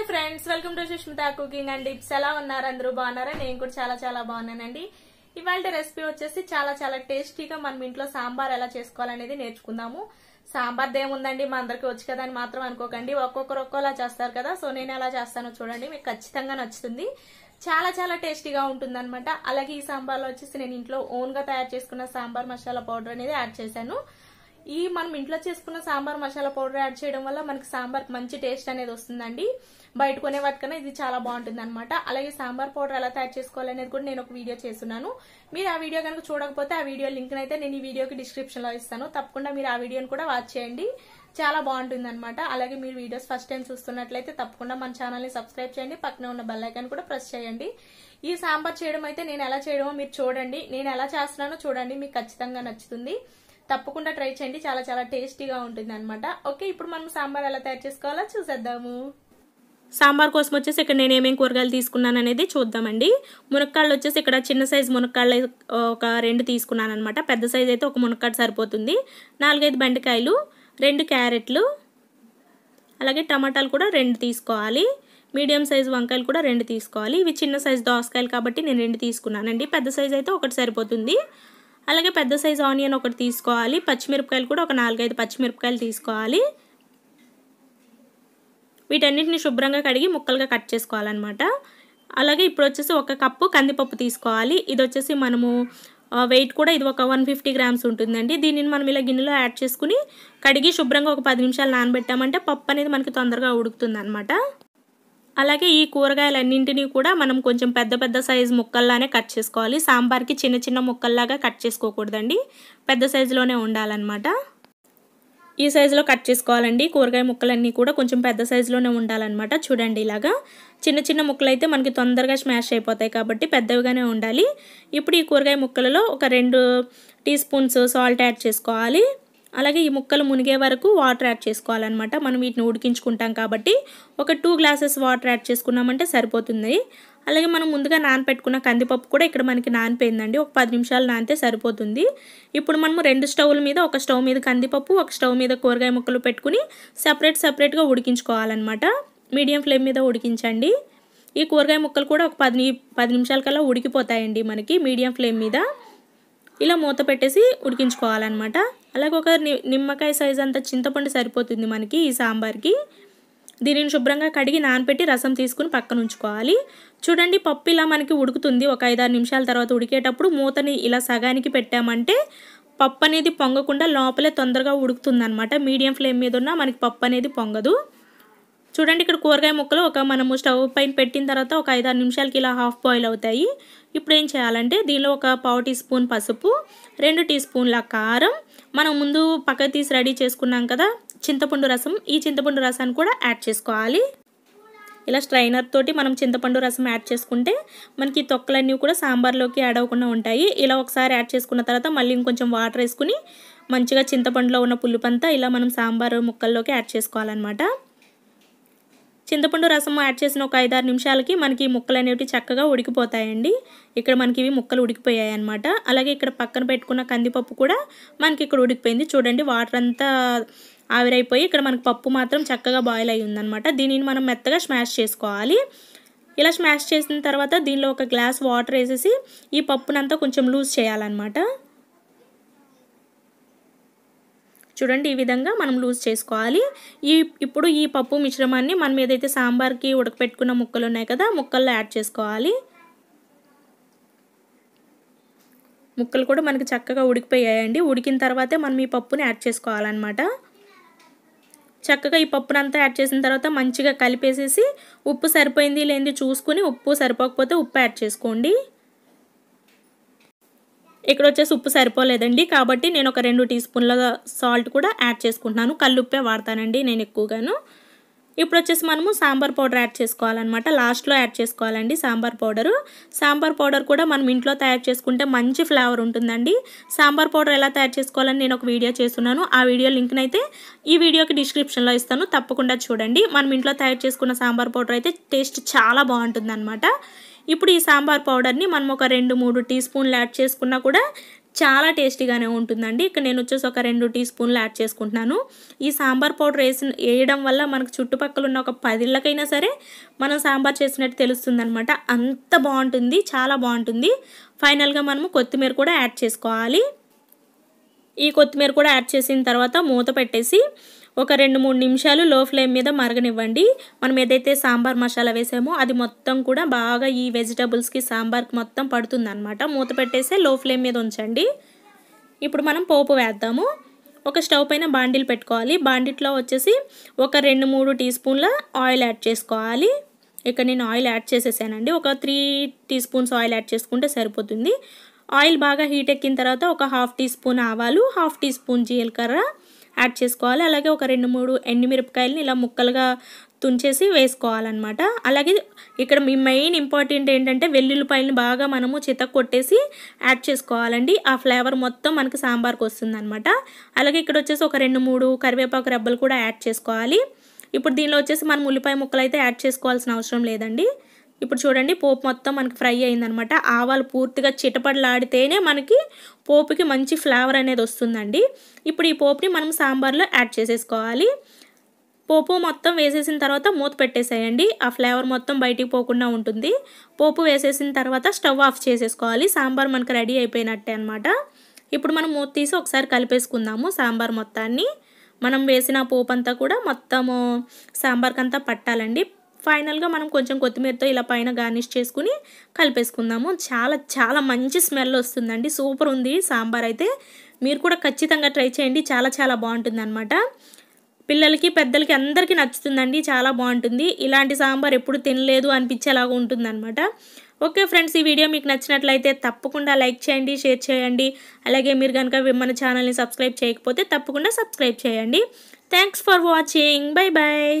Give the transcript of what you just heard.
hi friends welcome to Sushmita cooking and ఇప్స్ ఎలా ఉన్నారు అందరూ బాగున్నారా నేను కూడా చాలా చాలా బాగున్నానండి ఇవాళ రెసిపీ వచ్చేసి చాలా చాలా టేస్టీగా మనం ఇంట్లో సాంబార్ ఎలా చేసుకోవాలనేది నేర్చుకుందాము సాంబార్ దేముందండి మా అందరికి వచ్చి కదా అని మాత్రం అనుకోకండి ఒక్కొక్కరు ఒక్కోలా చేస్తారు కదా సో నేను ఎలా చేస్తానో చూడండి మీకు ఖచ్చితంగా నచ్చుతుంది చాలా చాలా టేస్టీగా ఉంటుందన్నమాట అలాగే ఈ సాంబార్లో వచ్చేసి నేను ఇంట్లో ఓన్గా తయారు చేసుకున్న సాంబార్ మసాలా పౌడర్ అనేది యాడ్ చేశాను ఈ మనం ఇంట్లో చేసుకున్న సాంబార్ మసాలా పౌడర్ యాడ్ చేయడం వల్ల మనకి సాంబార్ మంచి టేస్ట్ అనేది వస్తుందండి బయట కొనే వాటికన్నా ఇది చాలా బాగుంటుంది అనమాట అలాగే సాంబార్ పౌడర్ ఎలా తయారు చేసుకోవాలనేది కూడా నేను ఒక వీడియో చేస్తున్నాను మీరు ఆ వీడియో కనుక చూడకపోతే ఆ వీడియో లింక్ అయితే నేను ఈ వీడియోకి డిస్క్రిప్షన్ లో ఇస్తాను తప్పకుండా మీరు ఆ వీడియోని కూడా వాచ్ చేయండి చాలా బాగుంటుంది అనమాట అలాగే మీరు వీడియోస్ ఫస్ట్ టైం చూస్తున్నట్లయితే తప్పకుండా మన ఛానల్ని సబ్స్క్రైబ్ చేయండి పక్కనే ఉన్న బెల్లైకాన్ కూడా ప్రెస్ చేయండి ఈ సాంబార్ చేయడం అయితే నేను ఎలా చేయడమో మీరు చూడండి నేను ఎలా చేస్తున్నానో చూడండి మీకు ఖచ్చితంగా నచ్చుతుంది తప్పకుండా ట్రై చేయండి చాలా చాలా టేస్టీగా ఉంటుంది అనమాట ఓకే ఇప్పుడు మనం సాంబార్ ఎలా తయారు చేసుకోవాలో చూసేద్దాము సాంబార్ కోసం వచ్చేసి ఇక్కడ నేను ఏమేమి కూరగాయలు తీసుకున్నాను అనేది చూద్దామండి మునక్కాళ్ళు వచ్చేసి ఇక్కడ చిన్న సైజు మునక్కాళ్ళు ఒక రెండు తీసుకున్నాను అనమాట పెద్ద సైజు అయితే ఒక మునక్కాడు సరిపోతుంది నాలుగైదు బెండకాయలు రెండు క్యారెట్లు అలాగే టమాటాలు కూడా రెండు తీసుకోవాలి మీడియం సైజు వంకాయలు కూడా రెండు తీసుకోవాలి ఇవి చిన్న సైజు దోసకాయలు కాబట్టి నేను రెండు తీసుకున్నానండి పెద్ద సైజు అయితే ఒకటి సరిపోతుంది అలాగే పెద్ద సైజు ఆనియన్ ఒకటి తీసుకోవాలి పచ్చిమిరపకాయలు కూడా ఒక నాలుగైదు పచ్చిమిరపకాయలు తీసుకోవాలి వీటన్నిటిని శుభ్రంగా కడిగి ముక్కలుగా కట్ చేసుకోవాలన్నమాట అలాగే ఇప్పుడు వచ్చేసి ఒక కప్పు కందిపప్పు తీసుకోవాలి ఇది వచ్చేసి మనము వెయిట్ కూడా ఇది ఒక వన్ ఫిఫ్టీ గ్రామ్స్ ఉంటుందండి దీనిని మనం ఇలా గిన్నెలో యాడ్ చేసుకుని కడిగి శుభ్రంగా ఒక పది నిమిషాలు నానబెట్టామంటే పప్పు అనేది మనకి తొందరగా ఉడుకుతుంది అనమాట అలాగే ఈ కూరగాయలన్నింటినీ కూడా మనం కొంచెం పెద్ద పెద్ద సైజు ముక్కల్లానే కట్ చేసుకోవాలి సాంబార్కి చిన్న చిన్న ముక్కల్లాగా కట్ చేసుకోకూడదండి పెద్ద సైజులోనే ఉండాలన్నమాట ఈ సైజులో కట్ చేసుకోవాలండి కూరగాయ ముక్కలన్నీ కూడా కొంచెం పెద్ద సైజులోనే ఉండాలన్నమాట చూడండి ఇలాగా చిన్న చిన్న ముక్కలు అయితే మనకి తొందరగా స్మాష్ అయిపోతాయి కాబట్టి పెద్దవిగానే ఉండాలి ఇప్పుడు ఈ కూరగాయ ముక్కలలో ఒక రెండు టీ స్పూన్స్ సాల్ట్ యాడ్ చేసుకోవాలి అలాగే ఈ ముక్కలు మునిగే వరకు వాటర్ యాడ్ చేసుకోవాలన్నమాట మనం వీటిని ఉడికించుకుంటాం కాబట్టి ఒక టూ గ్లాసెస్ వాటర్ యాడ్ చేసుకున్నామంటే సరిపోతుంది అలాగే మనం ముందుగా నానపెట్టుకున్న కందిపప్పు కూడా ఇక్కడ మనకి నానిపోయిందండి ఒక పది నిమిషాలు నానితే సరిపోతుంది ఇప్పుడు మనము రెండు స్టవ్ల మీద ఒక స్టవ్ మీద కందిపప్పు ఒక స్టవ్ మీద కూరగాయ ముక్కలు పెట్టుకుని సపరేట్ సపరేట్గా ఉడికించుకోవాలన్నమాట మీడియం ఫ్లేమ్ మీద ఉడికించండి ఈ కూరగాయ ముక్కలు కూడా ఒక పది పది నిమిషాల కల్లా ఉడికిపోతాయండి మనకి మీడియం ఫ్లేమ్ మీద ఇలా మూత పెట్టేసి ఉడికించుకోవాలన్నమాట అలాగే ఒక నిమ్మకాయ సైజ్ అంత చింతపండు సరిపోతుంది మనకి ఈ సాంబార్కి దీనిని శుభ్రంగా కడిగి నానపెట్టి రసం తీసుకుని పక్కన ఉంచుకోవాలి చూడండి పప్పు ఇలా మనకి ఉడుకుతుంది ఒక ఐదారు నిమిషాల తర్వాత ఉడికేటప్పుడు మూతని ఇలా సగానికి పెట్టామంటే పప్పు అనేది పొంగకుండా లోపలే తొందరగా ఉడుకుతుంది మీడియం ఫ్లేమ్ మీద ఉన్న మనకి పప్పు అనేది పొంగదు చూడండి ఇక్కడ కూరగాయ ముక్కలు ఒక మనము స్టవ్ పైన పెట్టిన తర్వాత ఒక ఐదారు నిమిషాలకి ఇలా హాఫ్ బాయిల్ అవుతాయి ఇప్పుడు ఏం చేయాలంటే దీనిలో ఒక పావు టీ స్పూన్ పసుపు రెండు టీ స్పూన్ల కారం మనం ముందు పక్క తీసి రెడీ చేసుకున్నాం కదా చింతపండు రసం ఈ చింతపండు రసాన్ని కూడా యాడ్ చేసుకోవాలి ఇలా స్ట్రైనర్ తోటి మనం చింతపండు రసం యాడ్ చేసుకుంటే మనకి తొక్కలన్నీ కూడా సాంబార్లోకి యాడ్ అవ్వకుండా ఉంటాయి ఇలా ఒకసారి యాడ్ చేసుకున్న తర్వాత మళ్ళీ ఇంకొంచెం వాటర్ వేసుకుని మంచిగా చింతపండులో ఉన్న పులుపంతా ఇలా మనం సాంబార్ ముక్కల్లోకి యాడ్ చేసుకోవాలన్నమాట చింతపండు రసం యాడ్ చేసిన ఒక ఐదారు నిమిషాలకి మనకి ముక్కలు అనేవి చక్కగా ఉడికిపోతాయండి ఇక్కడ మనకి ఇవి ముక్కలు ఉడికిపోయాయి అనమాట అలాగే ఇక్కడ పక్కన పెట్టుకున్న కందిపప్పు కూడా మనకి ఇక్కడ ఉడికిపోయింది చూడండి వాటర్ అంతా ఆవిరైపోయి ఇక్కడ మనకి పప్పు మాత్రం చక్కగా బాయిల్ అయ్యి ఉందనమాట దీనిని మనం మెత్తగా స్మాష్ చేసుకోవాలి ఇలా స్మాష్ చేసిన తర్వాత దీనిలో ఒక గ్లాస్ వాటర్ వేసేసి ఈ పప్పునంతా కొంచెం లూజ్ చేయాలన్నమాట చూడండి ఈ విధంగా మనం లూజ్ చేసుకోవాలి ఈ ఇప్పుడు ఈ పప్పు మిశ్రమాన్ని మనం ఏదైతే సాంబార్కి ఉడకపెట్టుకున్న ముక్కలు ఉన్నాయి కదా ముక్కల్లో యాడ్ చేసుకోవాలి ముక్కలు కూడా మనకి చక్కగా ఉడికిపోయాయండి ఉడికిన తర్వాతే మనం ఈ పప్పుని యాడ్ చేసుకోవాలన్నమాట చక్కగా ఈ పప్పునంతా యాడ్ చేసిన తర్వాత మంచిగా కలిపేసేసి ఉప్పు సరిపోయింది లేనిది చూసుకుని ఉప్పు సరిపోకపోతే ఉప్పు యాడ్ చేసుకోండి ఇక్కడ వచ్చేసి ఉప్పు సరిపోలేదండి కాబట్టి నేను ఒక రెండు టీ స్పూన్ల సాల్ట్ కూడా యాడ్ చేసుకుంటున్నాను కల్లుప్పే వాడతానండి నేను ఎక్కువగాను ఇప్పుడు వచ్చేసి మనము సాంబార్ పౌడర్ యాడ్ చేసుకోవాలన్నమాట లాస్ట్లో యాడ్ చేసుకోవాలండి సాంబార్ పౌడరు సాంబార్ పౌడర్ కూడా మనం ఇంట్లో తయారు చేసుకుంటే మంచి ఫ్లేవర్ ఉంటుందండి సాంబార్ పౌడర్ ఎలా తయారు చేసుకోవాలని నేను ఒక వీడియో చేస్తున్నాను ఆ వీడియో లింక్ని అయితే ఈ వీడియోకి డిస్క్రిప్షన్లో ఇస్తాను తప్పకుండా చూడండి మనం ఇంట్లో తయారు చేసుకున్న సాంబార్ పౌడర్ అయితే టేస్ట్ చాలా బాగుంటుంది ఇప్పుడు ఈ సాంబార్ పౌడర్ని మనం ఒక రెండు మూడు టీ స్పూన్లు యాడ్ చేసుకున్నా కూడా చాలా టేస్టీగానే ఉంటుందండి ఇక్కడ నేను వచ్చేసి ఒక రెండు టీ స్పూన్లు యాడ్ చేసుకుంటున్నాను ఈ సాంబార్ పౌడర్ వేసి వేయడం వల్ల మనకు చుట్టుపక్కల ఉన్న ఒక పదిళ్ళకైనా సరే మనం సాంబార్ చేసినట్టు తెలుస్తుంది అనమాట అంత బాగుంటుంది చాలా బాగుంటుంది ఫైనల్గా మనము కొత్తిమీర కూడా యాడ్ చేసుకోవాలి ఈ కొత్తిమీర కూడా యాడ్ చేసిన తర్వాత మూత పెట్టేసి ఒక రెండు మూడు నిమిషాలు లో ఫ్లేమ్ మీద మరగనివ్వండి మనం ఏదైతే సాంబార్ మసాలా వేసామో అది మొత్తం కూడా బాగా ఈ వెజిటబుల్స్కి సాంబార్కి మొత్తం పడుతుందన్నమాట మూత పెట్టేసి లో ఫ్లేమ్ మీద ఉంచండి ఇప్పుడు మనం పోపు వేద్దాము ఒక స్టవ్ పైన బాండిల్ పెట్టుకోవాలి బాండిట్లో వచ్చేసి ఒక రెండు మూడు టీ స్పూన్ల ఆయిల్ యాడ్ చేసుకోవాలి ఇక్కడ నేను ఆయిల్ యాడ్ చేసేసానండి ఒక three teaspoons oil add చేసుకుంటే సరిపోతుంది ఆయిల్ బాగా హీట్ ఎక్కిన తర్వాత ఒక హాఫ్ టీ స్పూన్ ఆవాలు హాఫ్ టీ స్పూన్ జీలకర్ర యాడ్ చేసుకోవాలి అలాగే ఒక రెండు మూడు ఎండుమిరపకాయలని ఇలా ముక్కలుగా తుంచేసి వేసుకోవాలన్నమాట అలాగే ఇక్కడ మీ మెయిన్ ఇంపార్టెంట్ ఏంటంటే వెల్లుల్లిపాయలను బాగా మనము చిత కొట్టేసి యాడ్ చేసుకోవాలండి ఆ ఫ్లేవర్ మొత్తం మనకి సాంబార్కి వస్తుందన్నమాట అలాగే ఇక్కడ వచ్చేసి ఒక రెండు మూడు కరివేపాకు రెబ్బలు కూడా యాడ్ చేసుకోవాలి ఇప్పుడు దీనిలో వచ్చేసి మనం ఉల్లిపాయ ముక్కలు అయితే యాడ్ చేసుకోవాల్సిన అవసరం లేదండి ఇప్పుడు చూడండి పోపు మొత్తం మనకి ఫ్రై అయిందనమాట ఆవాలు పూర్తిగా చిటపడలాడితేనే మనకి పోపుకి మంచి ఫ్లేవర్ అనేది వస్తుందండి ఇప్పుడు ఈ పోపుని మనం సాంబార్లో యాడ్ చేసేసుకోవాలి పోపు మొత్తం వేసేసిన తర్వాత మూత పెట్టేసేయండి ఆ ఫ్లేవర్ మొత్తం బయటికి పోకుండా ఉంటుంది పోపు వేసేసిన తర్వాత స్టవ్ ఆఫ్ చేసేసుకోవాలి సాంబార్ మనకు రెడీ అయిపోయినట్టే అనమాట ఇప్పుడు మనం మూత తీసి ఒకసారి కలిపేసుకుందాము సాంబార్ మొత్తాన్ని మనం వేసిన పోపు అంతా కూడా మొత్తము సాంబార్కి అంతా పట్టాలండి ఫైనల్గా మనం కొంచెం కొత్తిమీరతో ఇలా పైన గార్నిష్ చేసుకుని కలిపేసుకుందాము చాలా చాలా మంచి స్మెల్ వస్తుందండి సూపర్ ఉంది సాంబార్ అయితే మీరు కూడా ఖచ్చితంగా ట్రై చేయండి చాలా చాలా బాగుంటుంది అనమాట పిల్లలకి పెద్దలకి అందరికీ నచ్చుతుందండి చాలా బాగుంటుంది ఇలాంటి సాంబార్ ఎప్పుడు తినలేదు అనిపించేలాగా ఉంటుందన్నమాట ఓకే ఫ్రెండ్స్ ఈ వీడియో మీకు నచ్చినట్లయితే తప్పకుండా లైక్ చేయండి షేర్ చేయండి అలాగే మీరు కనుక మన ఛానల్ని సబ్స్క్రైబ్ చేయకపోతే తప్పకుండా సబ్స్క్రైబ్ చేయండి thanks for watching bye bye